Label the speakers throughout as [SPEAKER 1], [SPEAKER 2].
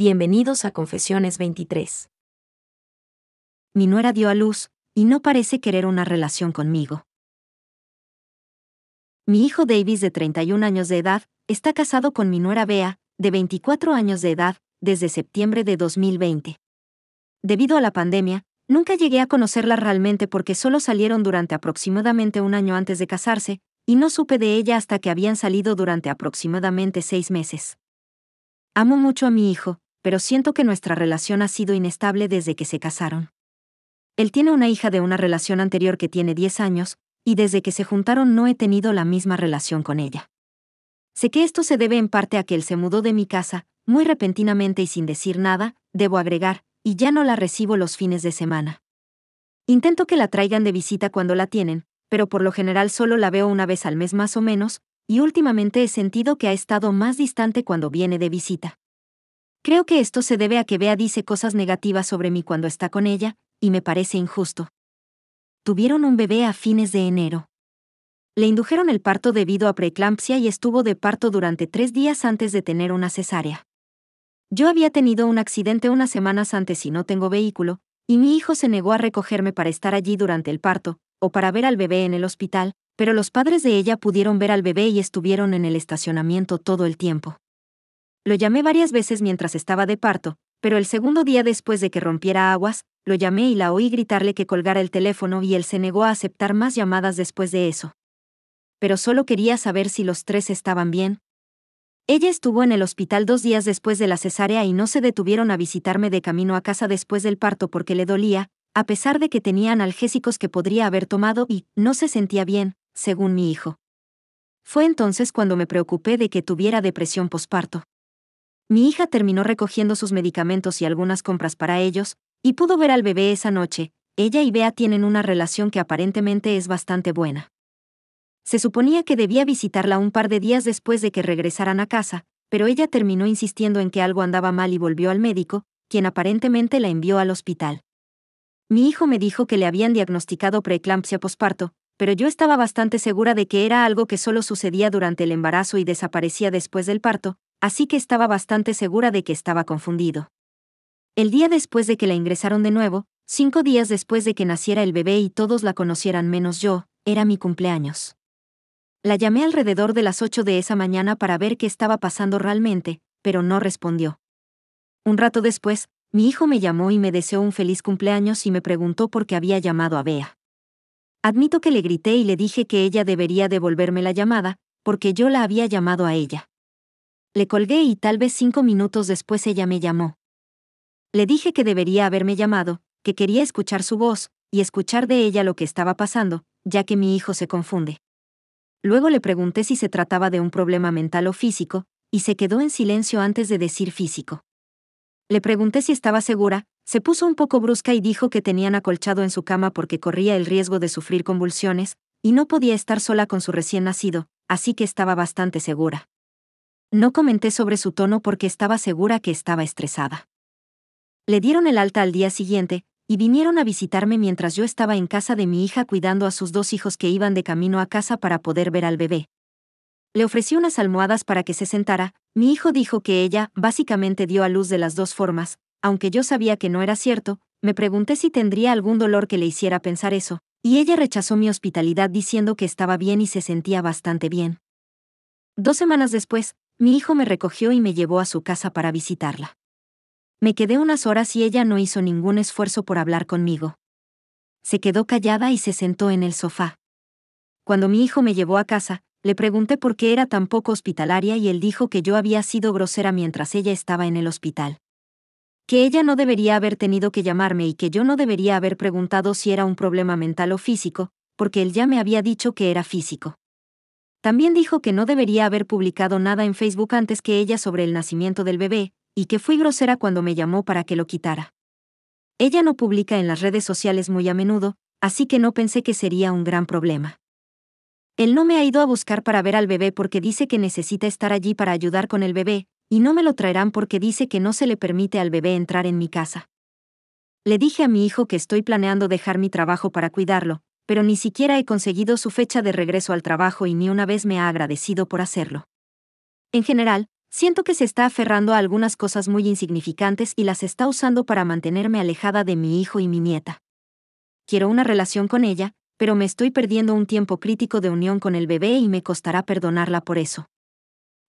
[SPEAKER 1] Bienvenidos a Confesiones 23. Mi nuera dio a luz, y no parece querer una relación conmigo. Mi hijo Davis, de 31 años de edad, está casado con mi nuera Bea, de 24 años de edad, desde septiembre de 2020. Debido a la pandemia, nunca llegué a conocerla realmente porque solo salieron durante aproximadamente un año antes de casarse, y no supe de ella hasta que habían salido durante aproximadamente seis meses. Amo mucho a mi hijo, pero siento que nuestra relación ha sido inestable desde que se casaron. Él tiene una hija de una relación anterior que tiene 10 años, y desde que se juntaron no he tenido la misma relación con ella. Sé que esto se debe en parte a que él se mudó de mi casa, muy repentinamente y sin decir nada, debo agregar, y ya no la recibo los fines de semana. Intento que la traigan de visita cuando la tienen, pero por lo general solo la veo una vez al mes más o menos, y últimamente he sentido que ha estado más distante cuando viene de visita. Creo que esto se debe a que Bea dice cosas negativas sobre mí cuando está con ella, y me parece injusto. Tuvieron un bebé a fines de enero. Le indujeron el parto debido a preeclampsia y estuvo de parto durante tres días antes de tener una cesárea. Yo había tenido un accidente unas semanas antes y no tengo vehículo, y mi hijo se negó a recogerme para estar allí durante el parto, o para ver al bebé en el hospital, pero los padres de ella pudieron ver al bebé y estuvieron en el estacionamiento todo el tiempo. Lo llamé varias veces mientras estaba de parto, pero el segundo día después de que rompiera aguas, lo llamé y la oí gritarle que colgara el teléfono y él se negó a aceptar más llamadas después de eso. Pero solo quería saber si los tres estaban bien. Ella estuvo en el hospital dos días después de la cesárea y no se detuvieron a visitarme de camino a casa después del parto porque le dolía, a pesar de que tenía analgésicos que podría haber tomado y no se sentía bien, según mi hijo. Fue entonces cuando me preocupé de que tuviera depresión posparto mi hija terminó recogiendo sus medicamentos y algunas compras para ellos, y pudo ver al bebé esa noche. Ella y Bea tienen una relación que aparentemente es bastante buena. Se suponía que debía visitarla un par de días después de que regresaran a casa, pero ella terminó insistiendo en que algo andaba mal y volvió al médico, quien aparentemente la envió al hospital. Mi hijo me dijo que le habían diagnosticado preeclampsia posparto, pero yo estaba bastante segura de que era algo que solo sucedía durante el embarazo y desaparecía después del parto, así que estaba bastante segura de que estaba confundido. El día después de que la ingresaron de nuevo, cinco días después de que naciera el bebé y todos la conocieran menos yo, era mi cumpleaños. La llamé alrededor de las 8 de esa mañana para ver qué estaba pasando realmente, pero no respondió. Un rato después, mi hijo me llamó y me deseó un feliz cumpleaños y me preguntó por qué había llamado a Bea. Admito que le grité y le dije que ella debería devolverme la llamada, porque yo la había llamado a ella. Le colgué y tal vez cinco minutos después ella me llamó. Le dije que debería haberme llamado, que quería escuchar su voz, y escuchar de ella lo que estaba pasando, ya que mi hijo se confunde. Luego le pregunté si se trataba de un problema mental o físico, y se quedó en silencio antes de decir físico. Le pregunté si estaba segura, se puso un poco brusca y dijo que tenían acolchado en su cama porque corría el riesgo de sufrir convulsiones, y no podía estar sola con su recién nacido, así que estaba bastante segura. No comenté sobre su tono porque estaba segura que estaba estresada. Le dieron el alta al día siguiente, y vinieron a visitarme mientras yo estaba en casa de mi hija cuidando a sus dos hijos que iban de camino a casa para poder ver al bebé. Le ofrecí unas almohadas para que se sentara, mi hijo dijo que ella básicamente dio a luz de las dos formas, aunque yo sabía que no era cierto, me pregunté si tendría algún dolor que le hiciera pensar eso, y ella rechazó mi hospitalidad diciendo que estaba bien y se sentía bastante bien. Dos semanas después, mi hijo me recogió y me llevó a su casa para visitarla. Me quedé unas horas y ella no hizo ningún esfuerzo por hablar conmigo. Se quedó callada y se sentó en el sofá. Cuando mi hijo me llevó a casa, le pregunté por qué era tan poco hospitalaria y él dijo que yo había sido grosera mientras ella estaba en el hospital. Que ella no debería haber tenido que llamarme y que yo no debería haber preguntado si era un problema mental o físico, porque él ya me había dicho que era físico. También dijo que no debería haber publicado nada en Facebook antes que ella sobre el nacimiento del bebé, y que fui grosera cuando me llamó para que lo quitara. Ella no publica en las redes sociales muy a menudo, así que no pensé que sería un gran problema. Él no me ha ido a buscar para ver al bebé porque dice que necesita estar allí para ayudar con el bebé, y no me lo traerán porque dice que no se le permite al bebé entrar en mi casa. Le dije a mi hijo que estoy planeando dejar mi trabajo para cuidarlo, pero ni siquiera he conseguido su fecha de regreso al trabajo y ni una vez me ha agradecido por hacerlo. En general, siento que se está aferrando a algunas cosas muy insignificantes y las está usando para mantenerme alejada de mi hijo y mi nieta. Quiero una relación con ella, pero me estoy perdiendo un tiempo crítico de unión con el bebé y me costará perdonarla por eso.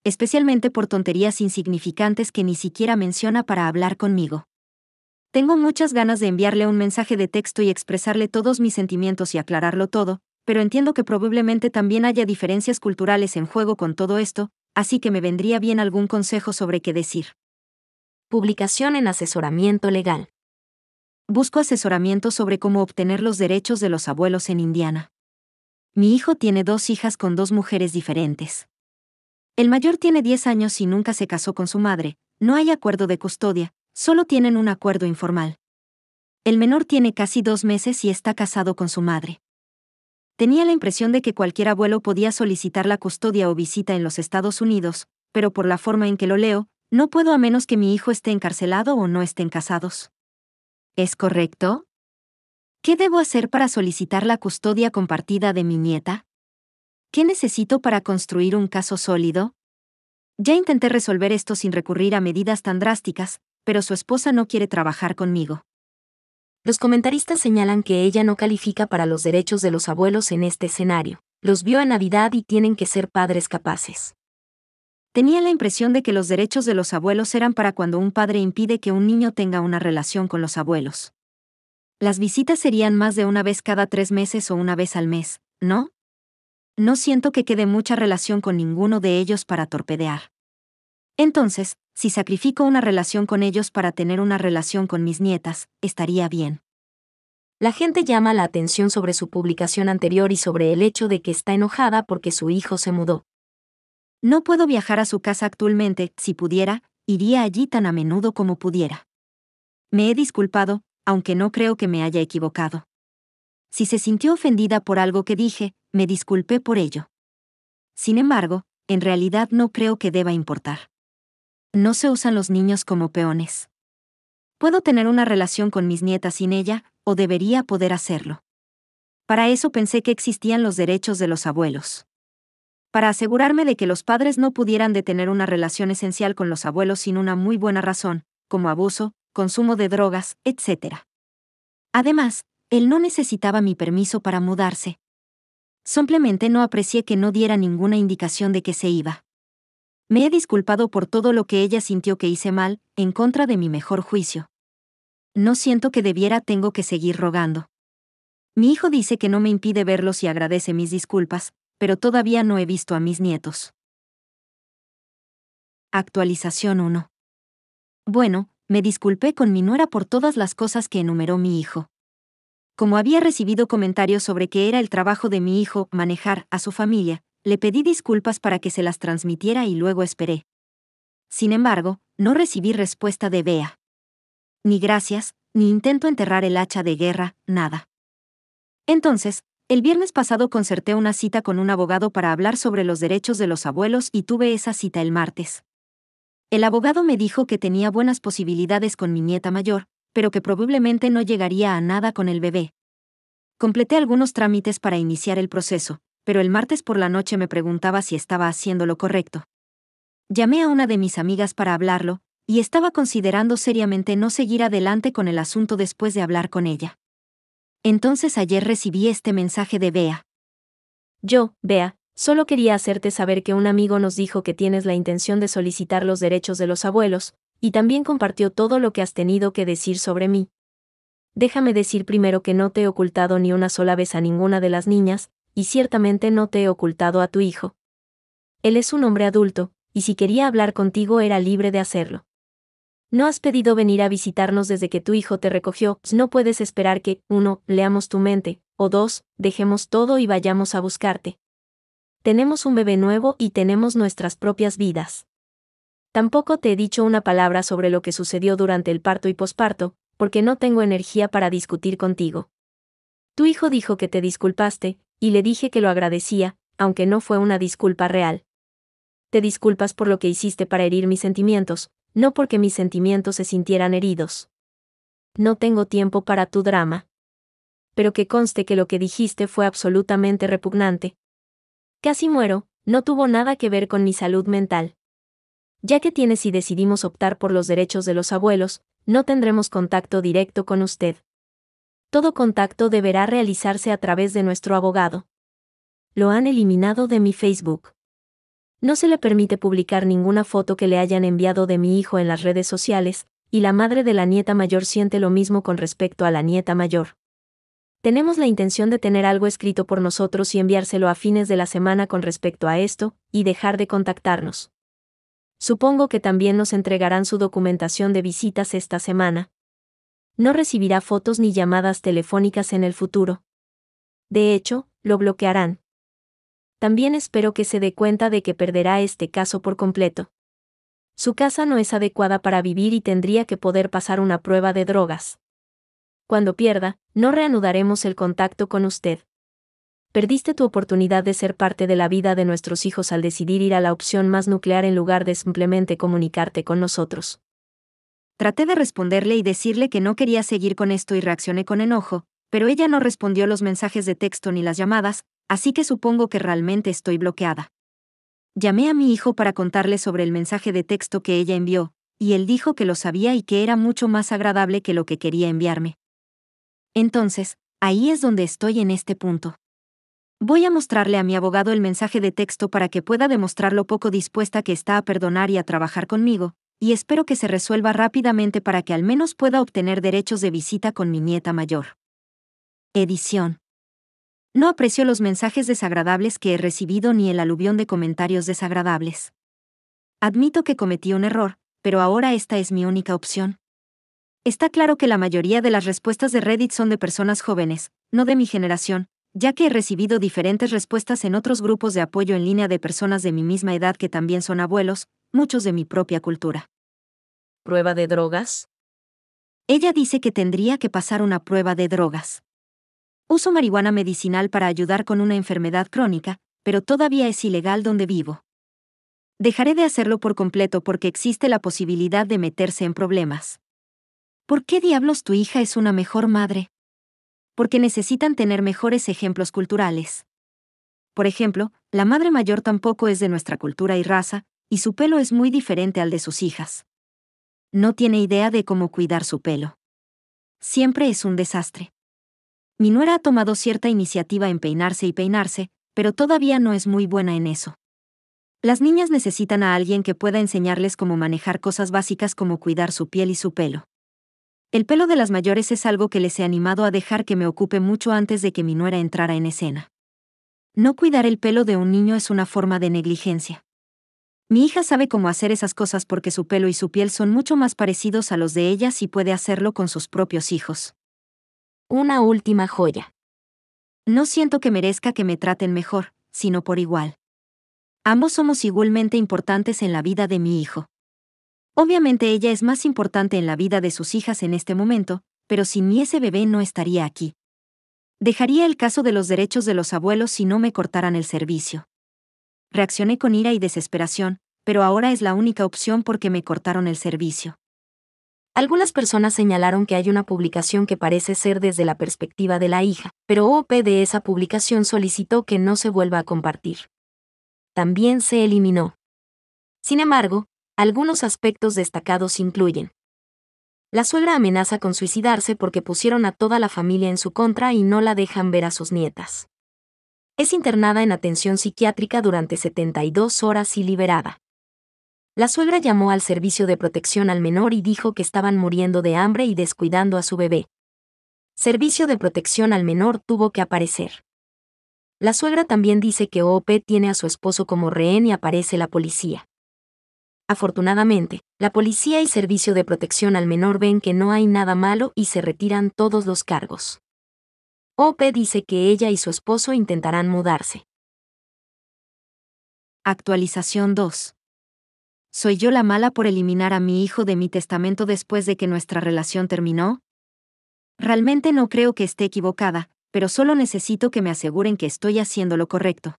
[SPEAKER 1] Especialmente por tonterías insignificantes que ni siquiera menciona para hablar conmigo. Tengo muchas ganas de enviarle un mensaje de texto y expresarle todos mis sentimientos y aclararlo todo, pero entiendo que probablemente también haya diferencias culturales en juego con todo esto, así que me vendría bien algún consejo sobre qué decir. Publicación en asesoramiento legal. Busco asesoramiento sobre cómo obtener los derechos de los abuelos en Indiana. Mi hijo tiene dos hijas con dos mujeres diferentes. El mayor tiene 10 años y nunca se casó con su madre, no hay acuerdo de custodia, Solo tienen un acuerdo informal. El menor tiene casi dos meses y está casado con su madre. Tenía la impresión de que cualquier abuelo podía solicitar la custodia o visita en los Estados Unidos, pero por la forma en que lo leo, no puedo a menos que mi hijo esté encarcelado o no estén casados. ¿Es correcto? ¿Qué debo hacer para solicitar la custodia compartida de mi nieta? ¿Qué necesito para construir un caso sólido? Ya intenté resolver esto sin recurrir a medidas tan drásticas, pero su esposa no quiere trabajar conmigo. Los comentaristas señalan que ella no califica para los derechos de los abuelos en este escenario. Los vio a Navidad y tienen que ser padres capaces. Tenía la impresión de que los derechos de los abuelos eran para cuando un padre impide que un niño tenga una relación con los abuelos. Las visitas serían más de una vez cada tres meses o una vez al mes, ¿no? No siento que quede mucha relación con ninguno de ellos para torpedear. Entonces, si sacrifico una relación con ellos para tener una relación con mis nietas, estaría bien. La gente llama la atención sobre su publicación anterior y sobre el hecho de que está enojada porque su hijo se mudó. No puedo viajar a su casa actualmente, si pudiera, iría allí tan a menudo como pudiera. Me he disculpado, aunque no creo que me haya equivocado. Si se sintió ofendida por algo que dije, me disculpé por ello. Sin embargo, en realidad no creo que deba importar. No se usan los niños como peones. Puedo tener una relación con mis nietas sin ella, o debería poder hacerlo. Para eso pensé que existían los derechos de los abuelos. Para asegurarme de que los padres no pudieran detener una relación esencial con los abuelos sin una muy buena razón, como abuso, consumo de drogas, etc. Además, él no necesitaba mi permiso para mudarse. Simplemente no aprecié que no diera ninguna indicación de que se iba. Me he disculpado por todo lo que ella sintió que hice mal, en contra de mi mejor juicio. No siento que debiera, tengo que seguir rogando. Mi hijo dice que no me impide verlos y agradece mis disculpas, pero todavía no he visto a mis nietos. Actualización 1. Bueno, me disculpé con mi nuera por todas las cosas que enumeró mi hijo. Como había recibido comentarios sobre que era el trabajo de mi hijo manejar a su familia, le pedí disculpas para que se las transmitiera y luego esperé. Sin embargo, no recibí respuesta de Bea. Ni gracias, ni intento enterrar el hacha de guerra, nada. Entonces, el viernes pasado concerté una cita con un abogado para hablar sobre los derechos de los abuelos y tuve esa cita el martes. El abogado me dijo que tenía buenas posibilidades con mi nieta mayor, pero que probablemente no llegaría a nada con el bebé. Completé algunos trámites para iniciar el proceso, pero el martes por la noche me preguntaba si estaba haciendo lo correcto. Llamé a una de mis amigas para hablarlo, y estaba considerando seriamente no seguir adelante con el asunto después de hablar con ella. Entonces ayer
[SPEAKER 2] recibí este mensaje de Bea. Yo, Bea, solo quería hacerte saber que un amigo nos dijo que tienes la intención de solicitar los derechos de los abuelos, y también compartió todo lo que has tenido que decir sobre mí. Déjame decir primero que no te he ocultado ni una sola vez a ninguna de las niñas, y ciertamente no te he ocultado a tu hijo. Él es un hombre adulto, y si quería hablar contigo era libre de hacerlo. No has pedido venir a visitarnos desde que tu hijo te recogió, no puedes esperar que, uno, leamos tu mente, o dos, dejemos todo y vayamos a buscarte. Tenemos un bebé nuevo y tenemos nuestras propias vidas. Tampoco te he dicho una palabra sobre lo que sucedió durante el parto y posparto, porque no tengo energía para discutir contigo. Tu hijo dijo que te disculpaste, y le dije que lo agradecía, aunque no fue una disculpa real. Te disculpas por lo que hiciste para herir mis sentimientos, no porque mis sentimientos se sintieran heridos. No tengo tiempo para tu drama. Pero que conste que lo que dijiste fue absolutamente repugnante. Casi muero, no tuvo nada que ver con mi salud mental. Ya que tienes y decidimos optar por los derechos de los abuelos, no tendremos contacto directo con usted. Todo contacto deberá realizarse a través de nuestro abogado. Lo han eliminado de mi Facebook. No se le permite publicar ninguna foto que le hayan enviado de mi hijo en las redes sociales, y la madre de la nieta mayor siente lo mismo con respecto a la nieta mayor. Tenemos la intención de tener algo escrito por nosotros y enviárselo a fines de la semana con respecto a esto, y dejar de contactarnos. Supongo que también nos entregarán su documentación de visitas esta semana no recibirá fotos ni llamadas telefónicas en el futuro. De hecho, lo bloquearán. También espero que se dé cuenta de que perderá este caso por completo. Su casa no es adecuada para vivir y tendría que poder pasar una prueba de drogas. Cuando pierda, no reanudaremos el contacto con usted. Perdiste tu oportunidad de ser parte de la vida de nuestros hijos al decidir ir a la opción más nuclear en lugar de simplemente comunicarte con nosotros.
[SPEAKER 1] Traté de responderle y decirle que no quería seguir con esto y reaccioné con enojo, pero ella no respondió los mensajes de texto ni las llamadas, así que supongo que realmente estoy bloqueada. Llamé a mi hijo para contarle sobre el mensaje de texto que ella envió, y él dijo que lo sabía y que era mucho más agradable que lo que quería enviarme. Entonces, ahí es donde estoy en este punto. Voy a mostrarle a mi abogado el mensaje de texto para que pueda demostrar lo poco dispuesta que está a perdonar y a trabajar conmigo, y espero que se resuelva rápidamente para que al menos pueda obtener derechos de visita con mi nieta mayor. Edición. No aprecio los mensajes desagradables que he recibido ni el aluvión de comentarios desagradables. Admito que cometí un error, pero ahora esta es mi única opción. Está claro que la mayoría de las respuestas de Reddit son de personas jóvenes, no de mi generación, ya que he recibido diferentes respuestas en otros grupos de apoyo en línea de personas de mi misma edad que también son abuelos, muchos de mi propia cultura.
[SPEAKER 2] ¿Prueba de drogas?
[SPEAKER 1] Ella dice que tendría que pasar una prueba de drogas. Uso marihuana medicinal para ayudar con una enfermedad crónica, pero todavía es ilegal donde vivo. Dejaré de hacerlo por completo porque existe la posibilidad de meterse en problemas. ¿Por qué diablos tu hija es una mejor madre? Porque necesitan tener mejores ejemplos culturales. Por ejemplo, la madre mayor tampoco es de nuestra cultura y raza, y su pelo es muy diferente al de sus hijas. No tiene idea de cómo cuidar su pelo. Siempre es un desastre. Mi nuera ha tomado cierta iniciativa en peinarse y peinarse, pero todavía no es muy buena en eso. Las niñas necesitan a alguien que pueda enseñarles cómo manejar cosas básicas como cuidar su piel y su pelo. El pelo de las mayores es algo que les he animado a dejar que me ocupe mucho antes de que mi nuera entrara en escena. No cuidar el pelo de un niño es una forma de negligencia. Mi hija sabe cómo hacer esas cosas porque su pelo y su piel son mucho más parecidos a los de ellas y puede hacerlo con sus propios hijos. Una última joya. No siento que merezca que me traten mejor, sino por igual. Ambos somos igualmente importantes en la vida de mi hijo. Obviamente ella es más importante en la vida de sus hijas en este momento, pero sin mi ese bebé no estaría aquí. Dejaría el caso de los derechos de los abuelos si no me cortaran el servicio. Reaccioné con ira y desesperación, pero ahora es la única opción porque me cortaron el servicio.
[SPEAKER 2] Algunas personas señalaron que hay una publicación que parece ser desde la perspectiva de la hija, pero OP de esa publicación solicitó que no se vuelva a compartir. También se eliminó. Sin embargo, algunos aspectos destacados incluyen. La suegra amenaza con suicidarse porque pusieron a toda la familia en su contra y no la dejan ver a sus nietas es internada en atención psiquiátrica durante 72 horas y liberada. La suegra llamó al servicio de protección al menor y dijo que estaban muriendo de hambre y descuidando a su bebé. Servicio de protección al menor tuvo
[SPEAKER 1] que aparecer. La suegra también dice que OOP tiene a su esposo como rehén y aparece la policía. Afortunadamente, la policía y servicio de protección al
[SPEAKER 2] menor ven que no hay nada malo y se retiran todos los cargos. Ope dice que ella y su esposo intentarán mudarse.
[SPEAKER 1] Actualización 2. ¿Soy yo la mala por eliminar a mi hijo de mi testamento después de que nuestra relación terminó? Realmente no creo que esté equivocada, pero solo necesito que me aseguren que estoy haciendo lo correcto.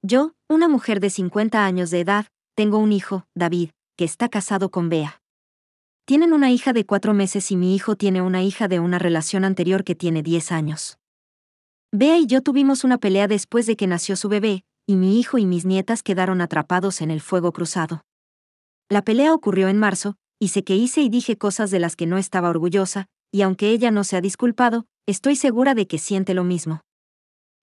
[SPEAKER 1] Yo, una mujer de 50 años de edad, tengo un hijo, David, que está casado con Bea. Tienen una hija de cuatro meses y mi hijo tiene una hija de una relación anterior que tiene diez años. Bea y yo tuvimos una pelea después de que nació su bebé, y mi hijo y mis nietas quedaron atrapados en el fuego cruzado. La pelea ocurrió en marzo, y sé que hice y dije cosas de las que no estaba orgullosa, y aunque ella no se ha disculpado, estoy segura de que siente lo mismo.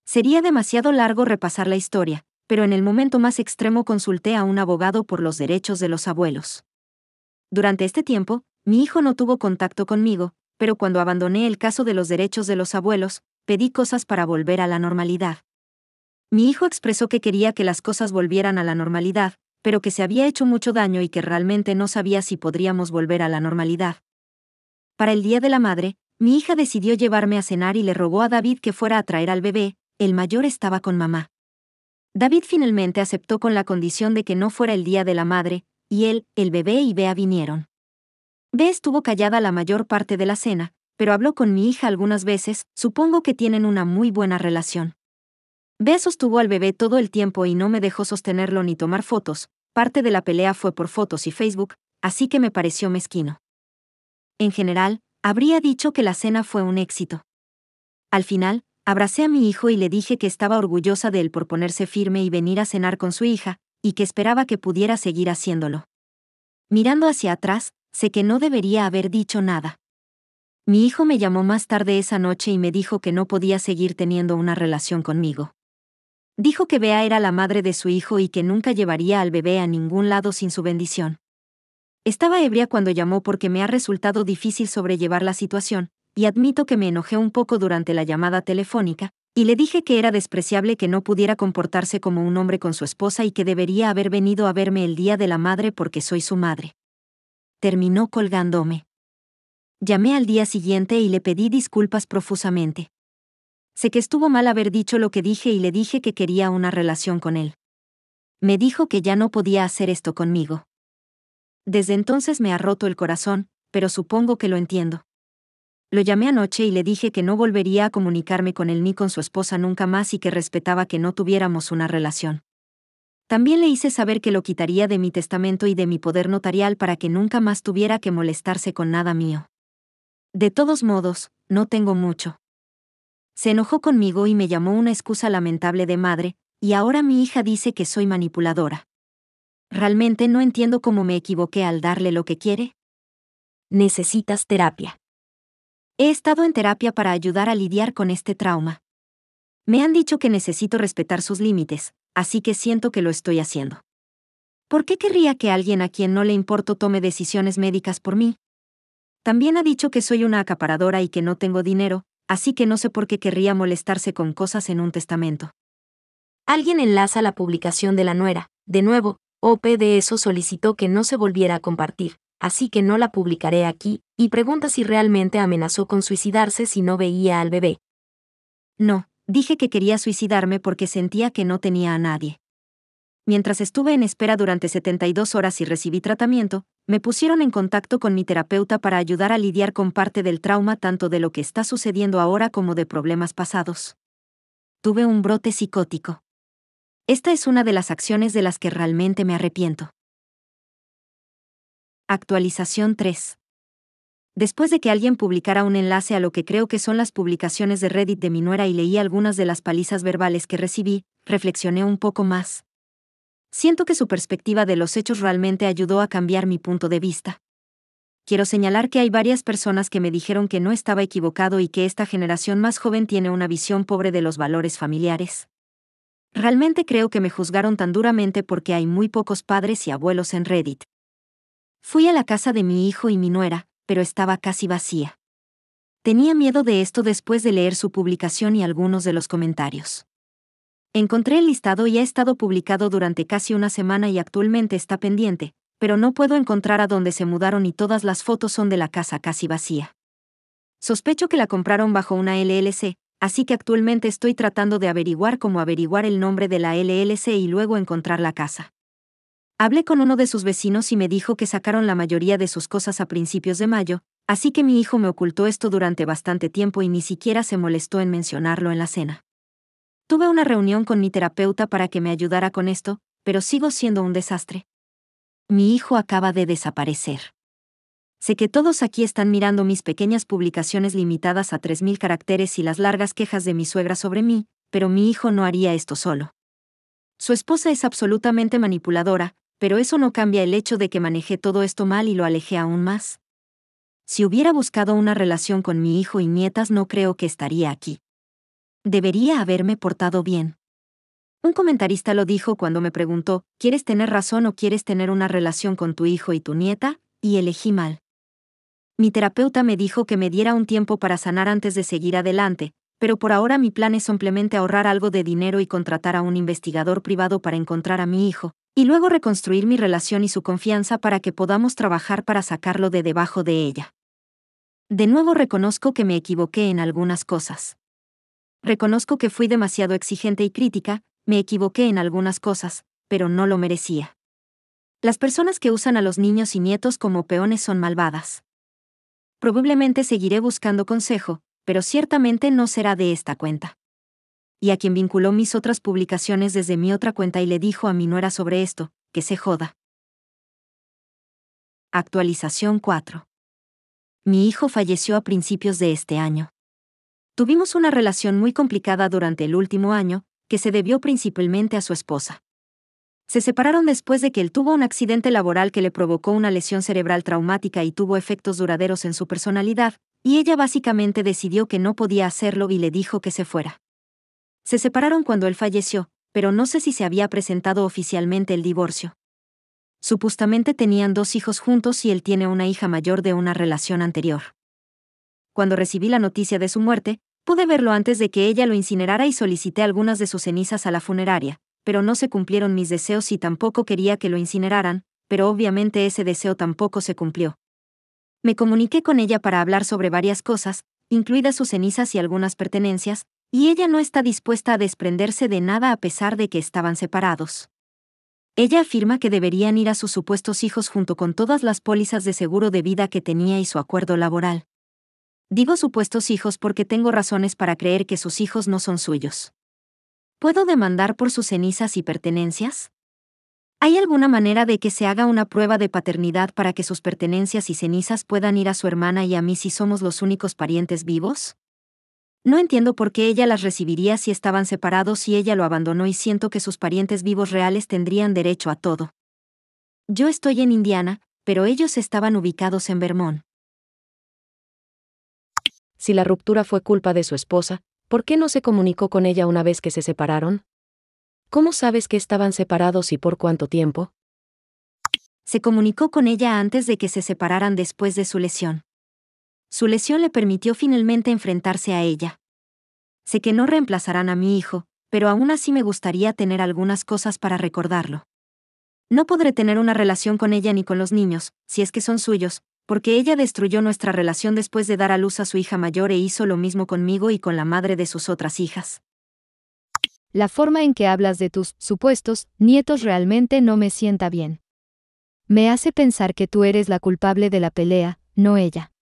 [SPEAKER 1] Sería demasiado largo repasar la historia, pero en el momento más extremo consulté a un abogado por los derechos de los abuelos. Durante este tiempo, mi hijo no tuvo contacto conmigo, pero cuando abandoné el caso de los derechos de los abuelos, pedí cosas para volver a la normalidad. Mi hijo expresó que quería que las cosas volvieran a la normalidad, pero que se había hecho mucho daño y que realmente no sabía si podríamos volver a la normalidad. Para el Día de la Madre, mi hija decidió llevarme a cenar y le rogó a David que fuera a traer al bebé, el mayor estaba con mamá. David finalmente aceptó con la condición de que no fuera el Día de la Madre, y él, el bebé y Bea vinieron. Bea estuvo callada la mayor parte de la cena, pero habló con mi hija algunas veces, supongo que tienen una muy buena relación. Bea sostuvo al bebé todo el tiempo y no me dejó sostenerlo ni tomar fotos, parte de la pelea fue por fotos y Facebook, así que me pareció mezquino. En general, habría dicho que la cena fue un éxito. Al final, abracé a mi hijo y le dije que estaba orgullosa de él por ponerse firme y venir a cenar con su hija, y que esperaba que pudiera seguir haciéndolo. Mirando hacia atrás, sé que no debería haber dicho nada. Mi hijo me llamó más tarde esa noche y me dijo que no podía seguir teniendo una relación conmigo. Dijo que Bea era la madre de su hijo y que nunca llevaría al bebé a ningún lado sin su bendición. Estaba ebria cuando llamó porque me ha resultado difícil sobrellevar la situación, y admito que me enojé un poco durante la llamada telefónica, y le dije que era despreciable que no pudiera comportarse como un hombre con su esposa y que debería haber venido a verme el día de la madre porque soy su madre. Terminó colgándome. Llamé al día siguiente y le pedí disculpas profusamente. Sé que estuvo mal haber dicho lo que dije y le dije que quería una relación con él. Me dijo que ya no podía hacer esto conmigo. Desde entonces me ha roto el corazón, pero supongo que lo entiendo. Lo llamé anoche y le dije que no volvería a comunicarme con él ni con su esposa nunca más y que respetaba que no tuviéramos una relación. También le hice saber que lo quitaría de mi testamento y de mi poder notarial para que nunca más tuviera que molestarse con nada mío. De todos modos, no tengo mucho. Se enojó conmigo y me llamó una excusa lamentable de madre, y ahora mi hija dice que soy manipuladora. Realmente no entiendo cómo me equivoqué al darle lo que quiere. Necesitas terapia. He estado en terapia para ayudar a lidiar con este trauma. Me han dicho que necesito respetar sus límites, así que siento que lo estoy haciendo. ¿Por qué querría que alguien a quien no le importo tome decisiones médicas por mí? También ha dicho que soy una acaparadora y que no tengo dinero, así que no sé por qué querría molestarse con cosas en un testamento. Alguien enlaza la publicación de la nuera, de
[SPEAKER 2] nuevo, OP de eso solicitó que no se volviera a compartir, así que no la publicaré aquí, y pregunta si realmente amenazó con suicidarse si no veía al bebé.
[SPEAKER 1] No, dije que quería suicidarme porque sentía que no tenía a nadie. Mientras estuve en espera durante 72 horas y recibí tratamiento, me pusieron en contacto con mi terapeuta para ayudar a lidiar con parte del trauma tanto de lo que está sucediendo ahora como de problemas pasados. Tuve un brote psicótico. Esta es una de las acciones de las que realmente me arrepiento. Actualización 3. Después de que alguien publicara un enlace a lo que creo que son las publicaciones de Reddit de mi nuera y leí algunas de las palizas verbales que recibí, reflexioné un poco más. Siento que su perspectiva de los hechos realmente ayudó a cambiar mi punto de vista. Quiero señalar que hay varias personas que me dijeron que no estaba equivocado y que esta generación más joven tiene una visión pobre de los valores familiares. Realmente creo que me juzgaron tan duramente porque hay muy pocos padres y abuelos en Reddit. Fui a la casa de mi hijo y mi nuera, pero estaba casi vacía. Tenía miedo de esto después de leer su publicación y algunos de los comentarios. Encontré el listado y ha estado publicado durante casi una semana y actualmente está pendiente, pero no puedo encontrar a dónde se mudaron y todas las fotos son de la casa casi vacía. Sospecho que la compraron bajo una LLC, así que actualmente estoy tratando de averiguar cómo averiguar el nombre de la LLC y luego encontrar la casa. Hablé con uno de sus vecinos y me dijo que sacaron la mayoría de sus cosas a principios de mayo, así que mi hijo me ocultó esto durante bastante tiempo y ni siquiera se molestó en mencionarlo en la cena. Tuve una reunión con mi terapeuta para que me ayudara con esto, pero sigo siendo un desastre. Mi hijo acaba de desaparecer. Sé que todos aquí están mirando mis pequeñas publicaciones limitadas a 3.000 caracteres y las largas quejas de mi suegra sobre mí, pero mi hijo no haría esto solo. Su esposa es absolutamente manipuladora, pero eso no cambia el hecho de que manejé todo esto mal y lo alejé aún más. Si hubiera buscado una relación con mi hijo y nietas no creo que estaría aquí. Debería haberme portado bien. Un comentarista lo dijo cuando me preguntó, ¿quieres tener razón o quieres tener una relación con tu hijo y tu nieta? Y elegí mal. Mi terapeuta me dijo que me diera un tiempo para sanar antes de seguir adelante, pero por ahora mi plan es simplemente ahorrar algo de dinero y contratar a un investigador privado para encontrar a mi hijo, y luego reconstruir mi relación y su confianza para que podamos trabajar para sacarlo de debajo de ella. De nuevo reconozco que me equivoqué en algunas cosas. Reconozco que fui demasiado exigente y crítica, me equivoqué en algunas cosas, pero no lo merecía. Las personas que usan a los niños y nietos como peones son malvadas. Probablemente seguiré buscando consejo, pero ciertamente no será de esta cuenta y a quien vinculó mis otras publicaciones desde mi otra cuenta y le dijo a mi nuera sobre esto, que se joda. Actualización 4. Mi hijo falleció a principios de este año. Tuvimos una relación muy complicada durante el último año, que se debió principalmente a su esposa. Se separaron después de que él tuvo un accidente laboral que le provocó una lesión cerebral traumática y tuvo efectos duraderos en su personalidad, y ella básicamente decidió que no podía hacerlo y le dijo que se fuera. Se separaron cuando él falleció, pero no sé si se había presentado oficialmente el divorcio. Supuestamente tenían dos hijos juntos y él tiene una hija mayor de una relación anterior. Cuando recibí la noticia de su muerte, pude verlo antes de que ella lo incinerara y solicité algunas de sus cenizas a la funeraria, pero no se cumplieron mis deseos y tampoco quería que lo incineraran, pero obviamente ese deseo tampoco se cumplió. Me comuniqué con ella para hablar sobre varias cosas, incluidas sus cenizas y algunas pertenencias, y ella no está dispuesta a desprenderse de nada a pesar de que estaban separados. Ella afirma que deberían ir a sus supuestos hijos junto con todas las pólizas de seguro de vida que tenía y su acuerdo laboral. Digo supuestos hijos porque tengo razones para creer que sus hijos no son suyos. ¿Puedo demandar por sus cenizas y pertenencias? ¿Hay alguna manera de que se haga una prueba de paternidad para que sus pertenencias y cenizas puedan ir a su hermana y a mí si somos los únicos parientes vivos? No entiendo por qué ella las recibiría si estaban separados y ella lo abandonó y siento que sus parientes vivos reales tendrían derecho a todo. Yo estoy en Indiana, pero ellos estaban ubicados en Vermont.
[SPEAKER 2] Si la ruptura fue culpa de su esposa, ¿por qué no se comunicó con ella una vez que se separaron? ¿Cómo sabes que estaban separados y por cuánto
[SPEAKER 1] tiempo? Se comunicó con ella antes de que se separaran después de su lesión. Su lesión le permitió finalmente enfrentarse a ella. Sé que no reemplazarán a mi hijo, pero aún así me gustaría tener algunas cosas para recordarlo. No podré tener una relación con ella ni con los niños, si es que son suyos, porque ella destruyó nuestra relación después de dar a luz a su hija mayor e hizo lo mismo conmigo y con la madre de sus otras hijas. La forma en que hablas de tus supuestos nietos realmente no me sienta bien. Me hace pensar que tú eres la culpable de la pelea, no ella.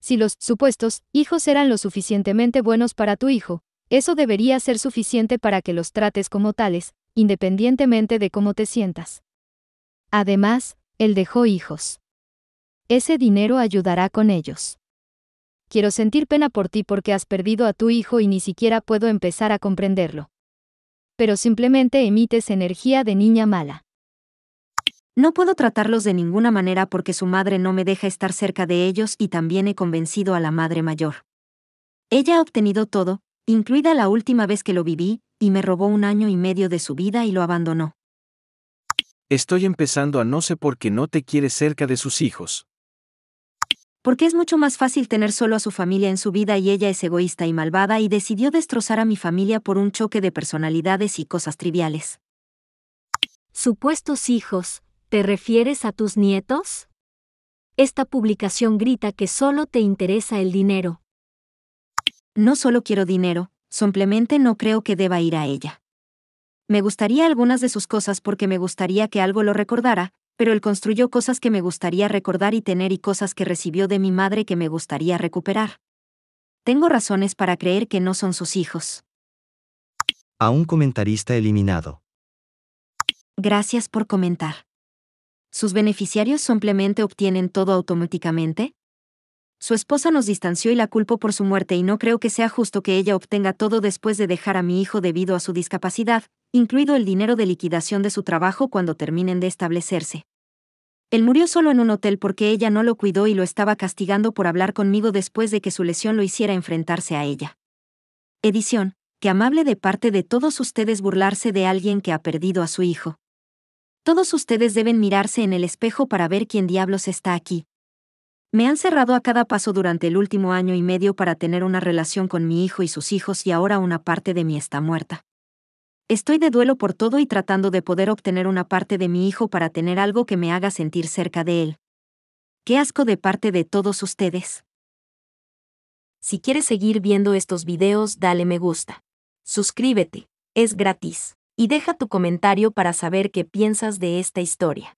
[SPEAKER 1] Si los supuestos hijos eran lo suficientemente buenos para tu hijo, eso debería ser suficiente para que los trates como tales, independientemente de cómo te sientas. Además, él dejó hijos. Ese dinero ayudará con ellos. Quiero sentir pena por ti porque has perdido a tu hijo y ni siquiera puedo empezar a comprenderlo. Pero simplemente emites energía de niña mala. No puedo tratarlos de ninguna manera porque su madre no me deja estar cerca de ellos y también he convencido a la madre mayor. Ella ha obtenido todo, incluida la última vez que lo viví, y me robó un año y medio de su vida y lo abandonó. Estoy empezando a no sé por qué no te quiere cerca de sus hijos. Porque es mucho más fácil tener solo a su familia en su vida y ella es egoísta y malvada y decidió destrozar a mi familia por un choque de personalidades y cosas triviales. Supuestos hijos, ¿Te refieres a tus nietos? Esta publicación grita que solo te interesa el dinero. No solo quiero dinero, simplemente no creo que deba ir a ella. Me gustaría algunas de sus cosas porque me gustaría que algo lo recordara, pero él construyó cosas que me gustaría recordar y tener y cosas que recibió de mi madre que me gustaría recuperar. Tengo razones para creer que no son sus hijos.
[SPEAKER 2] A un comentarista eliminado.
[SPEAKER 1] Gracias por comentar. ¿Sus beneficiarios simplemente obtienen todo automáticamente? Su esposa nos distanció y la culpo por su muerte y no creo que sea justo que ella obtenga todo después de dejar a mi hijo debido a su discapacidad, incluido el dinero de liquidación de su trabajo cuando terminen de establecerse. Él murió solo en un hotel porque ella no lo cuidó y lo estaba castigando por hablar conmigo después de que su lesión lo hiciera enfrentarse a ella. Edición, que amable de parte de todos ustedes burlarse de alguien que ha perdido a su hijo. Todos ustedes deben mirarse en el espejo para ver quién diablos está aquí. Me han cerrado a cada paso durante el último año y medio para tener una relación con mi hijo y sus hijos y ahora una parte de mí está muerta. Estoy de duelo por todo y tratando de poder obtener una parte de mi hijo para tener algo que me haga sentir cerca de él. Qué asco de parte de todos
[SPEAKER 2] ustedes. Si quieres seguir viendo estos videos, dale me gusta. Suscríbete, es gratis y deja tu comentario para saber qué piensas de esta historia.